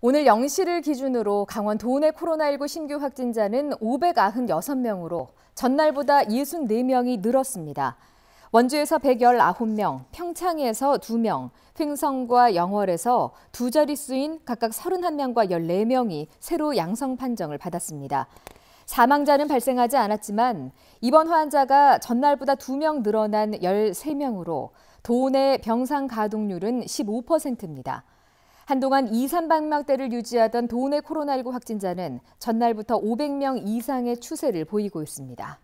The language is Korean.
오늘 0시를 기준으로 강원 도내 코로나19 신규 확진자는 596명으로 전날보다 64명이 늘었습니다. 원주에서 119명, 평창에서 2명, 횡성과 영월에서 두 자릿수인 각각 31명과 14명이 새로 양성 판정을 받았습니다. 사망자는 발생하지 않았지만 이번 환자가 전날보다 2명 늘어난 13명으로 도내 병상 가동률은 15%입니다. 한동안 2, 3방망대를 유지하던 도내 코로나19 확진자는 전날부터 500명 이상의 추세를 보이고 있습니다.